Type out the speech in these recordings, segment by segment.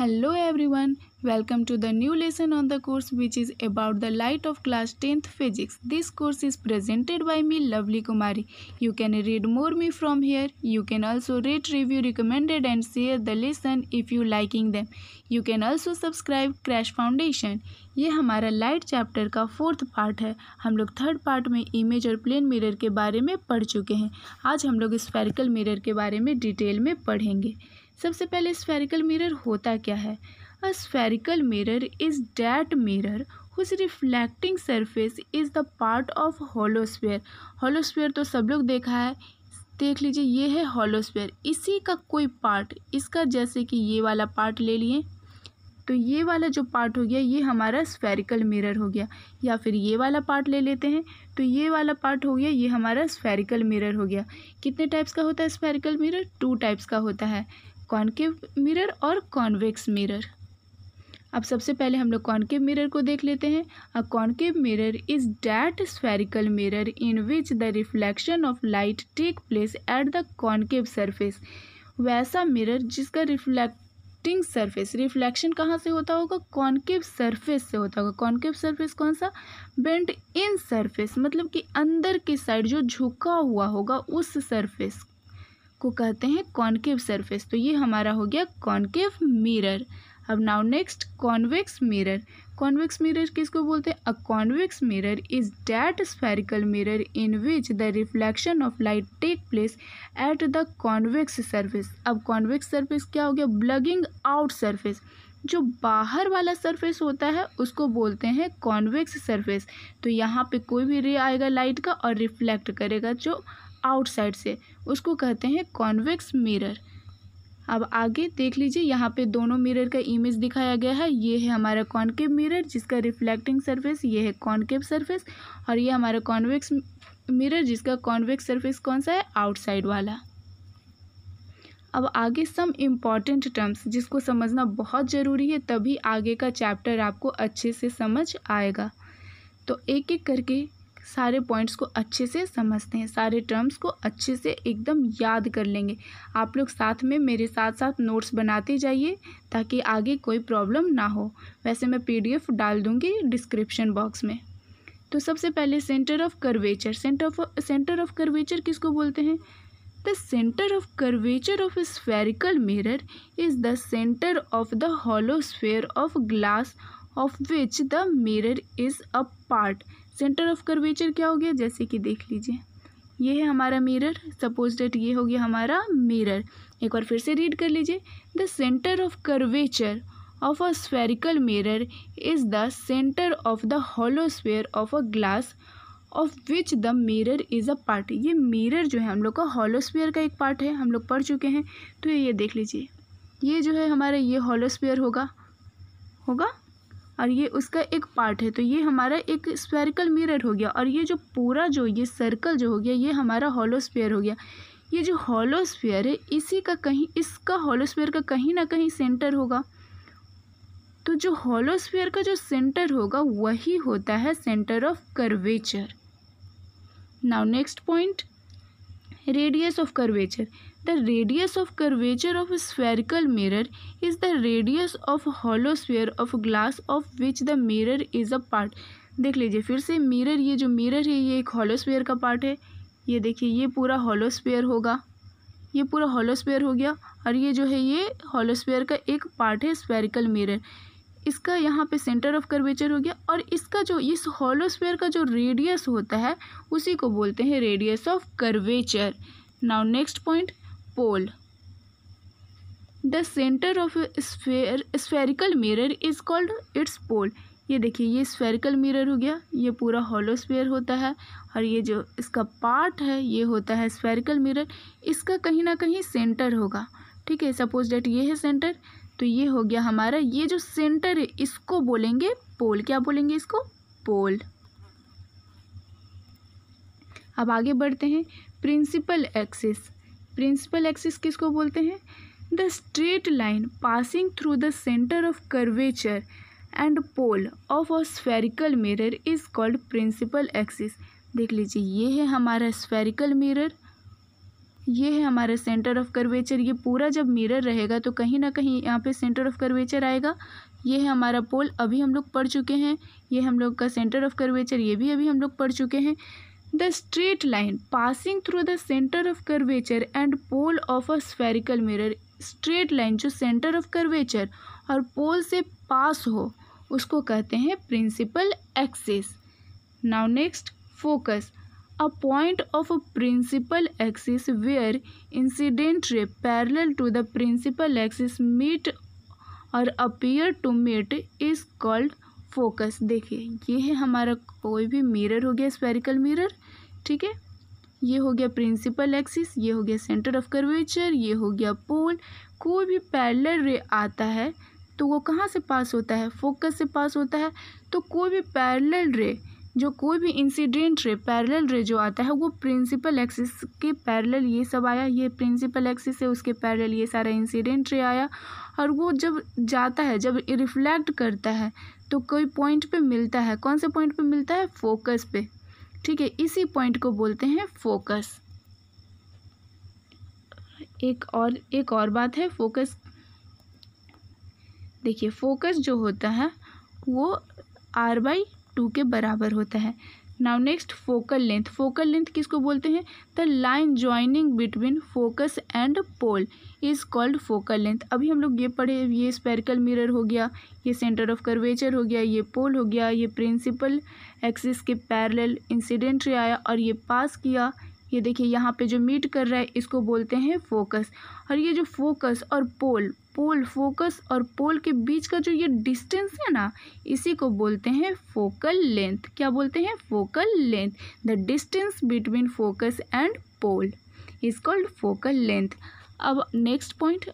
Hello everyone welcome to the new lesson on the course which is about the light of class tenth physics this course is presented by me Lovely Kumari you can read more me from here you can also rate review recommended and share the lesson if you liking them you can also subscribe Crash Foundation ये हमारा light chapter का fourth part है हम लोग third part में image और plane mirror के बारे में पढ़ चुके हैं आज हम लोग स्पेरिकल मिरर के बारे में डिटेल में पढ़ेंगे सबसे पहले स्फेरिकल मिरर होता क्या है a spherical mirror is that mirror whose reflecting surface is the part of hollow sphere hollow sphere तो सब लोग देखा है देख लीजिए ये है होलोस्फेयर इसी का कोई पार्ट इसका जैसे कि ये वाला पार्ट ले लिए तो ये वाला जो पार्ट हो गया ये हमारा स्फेरिकल मिरर हो गया या फिर ये वाला पार्ट ले लेते हैं तो ये वाला पार्ट हो गया ये हमारा स्फेरिकल मिरर हो गया कितने टाइप्स का होता है स्फेरिकल मिरर टू टाइप्स का होता है कॉन्केव मिरर और कॉन्वेक्स मिरर अब सबसे पहले हम लोग कॉन्केव मिरर को देख लेते हैं a concave mirror is that spherical mirror in which the reflection of light take place at the concave surface वैसा मिरर जिसका रिफ्लेक्टिंग सरफेस रिफ्लेक्शन कहाँ से होता होगा कॉन्केव सरफेस से होता होगा कॉन्केव सरफेस कौन सा बेंट इन सरफेस मतलब कि अंदर की साइड जो झुका हुआ होगा उस सरफेस को कहते हैं कॉन्केव सरफेस तो ये हमारा हो गया कॉन्केव मिरर अब now next convex mirror convex mirror किसको बोलते हैं a convex mirror is that spherical mirror in which the reflection of light take place at the convex surface अब कॉन्वेक्स सरफेस क्या हो गया ब्लगिंग आउट सरफेस जो बाहर वाला सरफेस होता है उसको बोलते हैं कॉन्वेक्स सरफेस तो यहाँ पे कोई भी रे आएगा लाइट का और रिफ्लेक्ट करेगा जो आउटसाइड से उसको कहते हैं कॉन्वेक्स मिरर अब आगे देख लीजिए यहाँ पे दोनों मिरर का इमेज दिखाया गया है ये है हमारा कॉन्केव मिरर जिसका रिफ्लेक्टिंग सरफेस ये है कॉन्केव सरफेस और ये हमारा कॉन्वेक्स मिरर जिसका कॉन्वेक्स सरफेस कौन सा है आउटसाइड वाला अब आगे सम इम्पॉर्टेंट टर्म्स जिसको समझना बहुत ज़रूरी है तभी आगे का चैप्टर आपको अच्छे से समझ आएगा तो एक एक करके सारे पॉइंट्स को अच्छे से समझते हैं सारे टर्म्स को अच्छे से एकदम याद कर लेंगे आप लोग साथ में मेरे साथ साथ नोट्स बनाते जाइए ताकि आगे कोई प्रॉब्लम ना हो वैसे मैं पीडीएफ डाल दूँगी डिस्क्रिप्शन बॉक्स में तो सबसे पहले centre of curvature centre of centre of curvature किसको बोलते हैं the centre of curvature of spherical spherical is is the center of the hollow sphere of glass of which the mirror is a centre of curvature क्या हो गया जैसे कि देख लीजिए ये है हमारा मिरर सपोज डेट ये हो गया हमारा मिरर एक बार फिर से रीड कर लीजिए the centre of curvature of a spherical mirror is the centre of the hollow sphere of a glass of which the mirror is a part ये मिरर जो है हम लोग का हॉलोस्फीयर का एक पार्ट है हम लोग पढ़ चुके हैं तो ये देख लीजिए ये जो है हमारा ये हॉलोस्फीयर होगा होगा और ये उसका एक पार्ट है तो ये हमारा एक स्पेरिकल मिरर हो गया और ये जो पूरा जो ये सर्कल जो हो गया ये हमारा हॉलोस्फेयर हो गया ये जो हॉलोस्फेयर है इसी का कहीं इसका हॉलोस्फेयर का कहीं ना कहीं सेंटर होगा तो जो हॉलोस्फेयर का जो सेंटर होगा वही होता है centre of curvature now next point radius of curvature the radius of curvature of spherical mirror is the radius of hollow sphere of glass of which the which is a part देख लीजिए फिर से mirror ये जो mirror है ये एक hollow का पार्ट है ये देखिए ये पूरा हॉलो होगा ये पूरा हॉलो हो गया और ये जो है ये हॉलो का एक पार्ट है स्पेरिकल मिरर इसका यहाँ पे सेंटर ऑफ कर्वेचर हो गया और इसका जो इस हॉलो का जो रेडियस होता है उसी को बोलते हैं radius of curvature now next point pole the centre of sphere spherical mirror is called its pole ये देखिए ये स्फेरिकल मिरर हो गया ये पूरा हॉलो स्पेयर होता है और ये जो इसका पार्ट है ये होता है स्फेरिकल मिरर इसका कहीं ना कहीं सेंटर होगा ठीक है सपोज डेट ये है सेंटर तो ये हो गया हमारा ये जो सेंटर है इसको बोलेंगे पोल क्या बोलेंगे इसको पोल अब आगे बढ़ते हैं प्रिंसिपल एक्सिस प्रिंसिपल एक्सिस किसको बोलते हैं the straight line passing through the centre of curvature and pole of a spherical mirror is called principal axis देख लीजिए ये है हमारा स्फेरिकल मिरर ये है हमारा सेंटर ऑफ कर्वेचर ये पूरा जब मिरर रहेगा तो कहीं ना कहीं यहाँ पे सेंटर ऑफ कर्वेचर आएगा ये है हमारा पोल अभी हम लोग पढ़ चुके हैं ये हम लोग का सेंटर ऑफ कर्वेचर ये भी अभी हम लोग पढ़ चुके हैं the straight line passing through the centre of curvature and pole of a spherical mirror straight line जो सेंटर ऑफ कर्वेचर और पोल से पास हो उसको कहते हैं principal axis now next focus a point of a principal axis where incident ray parallel to the principal axis meet और appear to meet is called focus देखिए ये है हमारा कोई भी मिरर हो गया स्पेरिकल मिरर ठीक है ये हो गया प्रिंसिपल एक्सिस ये हो गया सेंटर ऑफ कर्वेचर ये हो गया पोल कोई भी पैरलर रे आता है तो वो कहाँ से पास होता है फोकस से पास होता है तो कोई भी पैरलर रे जो कोई भी इंसिडेंट रे पैरेलल रे जो आता है वो प्रिंसिपल एक्सिस के पैरेलल ये सब आया ये प्रिंसिपल एक्सिस है उसके पैरेलल ये सारा इंसिडेंट रे आया और वो जब जाता है जब रिफ्लेक्ट करता है तो कोई पॉइंट पे मिलता है कौन से पॉइंट पे मिलता है फोकस पे ठीक है इसी पॉइंट को बोलते हैं फोकस एक और एक और बात है फोकस देखिए फोकस जो होता है वो आर बाई टू के बराबर होता है now next focal length focal length किसको बोलते हैं the line joining between focus and pole is called focal length अभी हम लोग ये पढ़े ये स्पेरिकल मिरर हो गया ये सेंटर ऑफ कर्वेचर हो गया ये पोल हो गया ये प्रिंसिपल एक्सिस के पैरेलल इंसिडेंट रे आया और ये पास किया ये देखिए यहाँ पे जो मीट कर रहा है इसको बोलते हैं फोकस और ये जो फोकस और पोल पोल फोकस और पोल के बीच का जो ये डिस्टेंस है ना इसी को बोलते हैं फोकल लेंथ क्या बोलते हैं focal length the distance between focus and pole is called focal length अब नेक्स्ट पॉइंट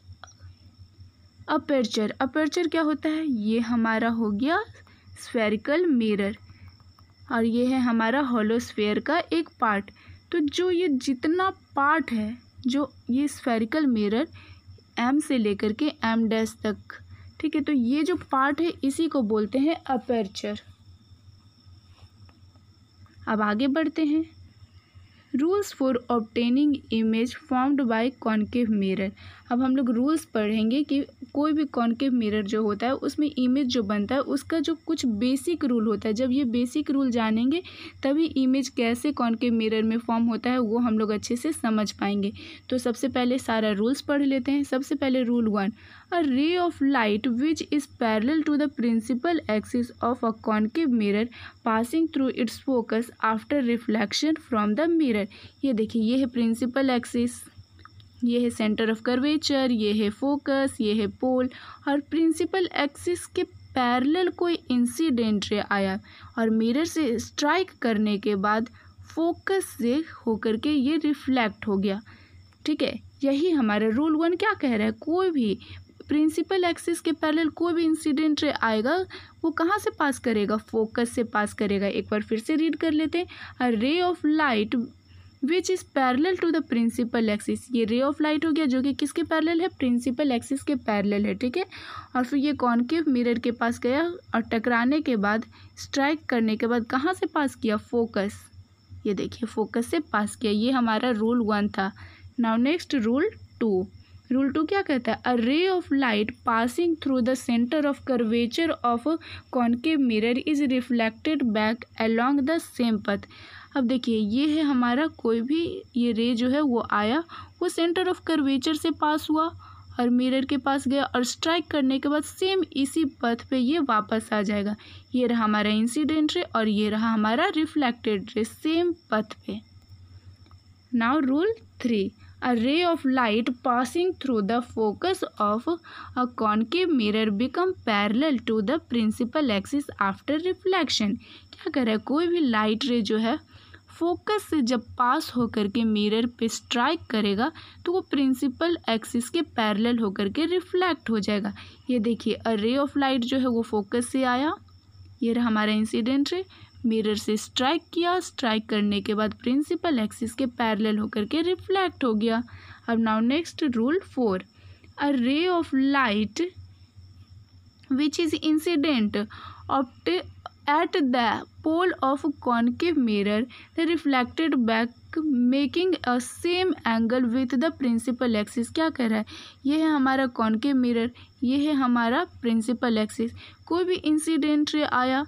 अपर्चर अपर्चर क्या होता है ये हमारा हो गया स्फेरिकल मिरर और ये है हमारा होलोस्फेयर का एक पार्ट तो जो ये जितना पार्ट है जो ये स्फेरिकल मिरर एम से लेकर के एम डैश तक ठीक है तो ये जो पार्ट है इसी को बोलते हैं अपर्चर अब आगे बढ़ते हैं rules for obtaining image formed by concave mirror अब हम लोग रूल्स पढ़ेंगे कि कोई भी कॉन्केव मिरर जो होता है उसमें इमेज जो बनता है उसका जो कुछ बेसिक रूल होता है जब ये बेसिक रूल जानेंगे तभी इमेज कैसे कॉन्केव मिरर में फॉर्म होता है वो हम लोग अच्छे से समझ पाएंगे तो सबसे पहले सारा रूल्स पढ़ लेते हैं सबसे पहले rule one a ray of light which is parallel to the principal axis of a concave mirror passing through its focus after reflection from the mirror ये देखिए ये है प्रिंसिपल एक्सिस ये है सेंटर ऑफ कर्वेचर ये है focus ये है पोल और प्रिंसिपल एक्सिस के पैरेलल कोई इंसिडेंट रे आया और मिरर से स्ट्राइक करने के बाद फोकस से होकर के ये रिफ्लेक्ट हो गया ठीक है यही हमारा रूल वन क्या कह रहा है कोई भी प्रिंसिपल एक्सिस के पैरेलल कोई भी इंसिडेंट रे आएगा वो कहाँ से पास करेगा फोकस से पास करेगा एक बार फिर से रीड कर लेते हैं ray of light which is parallel to the principal axis ये रे ऑफ लाइट हो गया जो कि किसके पैरेलल है प्रिंसिपल एक्सिस के पैरेलल है ठीक है और फिर ये कॉनकेव मिरर के पास गया और टकराने के बाद स्ट्राइक करने के बाद कहाँ से पास किया फोकस ये देखिए फोकस से पास किया ये हमारा रूल वन था now next rule two rule two क्या कहता है a ray of light passing through the centre of curvature of concave mirror is reflected back along the same path अब देखिए ये है हमारा कोई भी ये रे जो है वो आया वो सेंटर ऑफ कर्वेचर से पास हुआ और मिरर के पास गया और स्ट्राइक करने के बाद सेम इसी पथ पे ये वापस आ जाएगा ये रहा हमारा इंसिडेंट रे और ये रहा हमारा रिफ्लेक्टेड रे सेम पथ पे now rule three a ray of light passing through the focus of a concave mirror become parallel to the principal axis after reflection क्या करें कोई भी लाइट रे जो है फोकस से जब पास होकर के मिरर पे स्ट्राइक करेगा तो वो प्रिंसिपल एक्सिस के पैरेलल होकर के रिफ्लेक्ट हो जाएगा ये देखिए अ रे ऑफ लाइट जो है वो फोकस से आया ये रहा हमारा इंसिडेंट रे मिरर से स्ट्राइक किया स्ट्राइक करने के बाद प्रिंसिपल एक्सिस के पैरेलल होकर के रिफ्लेक्ट हो गया अब now next rule four a ray of light which is incident opt at the pole of concave mirror reflected back making a same angle with the principal axis क्या कह रहा है ये है हमारा कॉनकेव मिरर ये है हमारा प्रिंसिपल एक्सिस कोई भी इंसिडेंट आया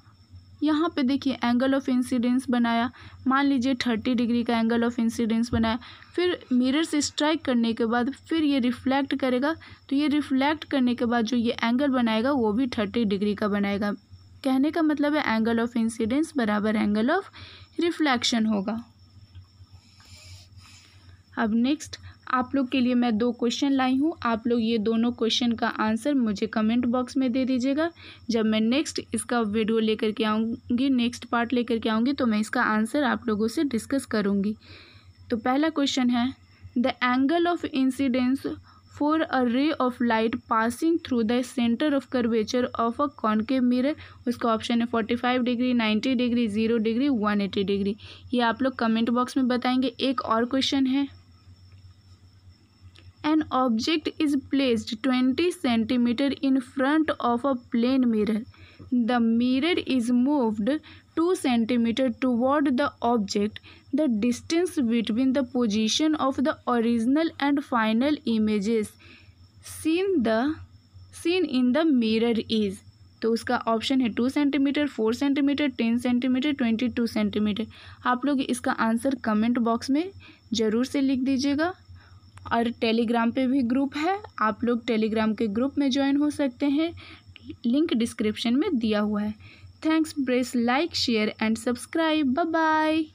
यहाँ पे देखिए एंगल ऑफ इंसिडेंस बनाया मान लीजिए थर्टी डिग्री का एंगल ऑफ इंसिडेंस बनाया फिर मिरर से स्ट्राइक करने के बाद फिर ये रिफ्लेक्ट करेगा तो ये रिफ्लेक्ट करने के बाद जो ये एंगल बनाएगा वो भी थर्टी डिग्री का बनाएगा कहने का मतलब है एंगल ऑफ इंसिडेंस बराबर एंगल ऑफ रिफ्लेक्शन होगा अब नेक्स्ट आप लोग के लिए मैं दो क्वेश्चन लाई हूँ आप लोग ये दोनों क्वेश्चन का आंसर मुझे कमेंट बॉक्स में दे दीजिएगा जब मैं नेक्स्ट इसका वीडियो लेकर के आऊँगी नेक्स्ट पार्ट लेकर के आऊँगी तो मैं इसका आंसर आप लोगों से डिस्कस करूँगी तो पहला क्वेश्चन है the angle of incidence for a ray of light passing through the centre of curvature of a concave mirror उसका ऑप्शन है forty five degree ninety degree zero degree one eighty degree ये आप लोग comment box में बताएंगे एक और question है an object is placed twenty centimetre in front of a plane mirror the mirror is moved two centimetre toward the object the distance between the position of the original and final images seen the seen in the mirror is तो उसका option है two centimetre four centimetre ten centimetre twenty two centimetre आप लोग इसका answer comment box में ज़रूर से लिख दीजिएगा और टेलीग्राम पे भी ग्रुप है आप लोग टेलीग्राम के ग्रुप में ज्वाइन हो सकते हैं लिंक डिस्क्रिप्शन में दिया हुआ है Thanks, press like, share and subscribe. Bye-bye.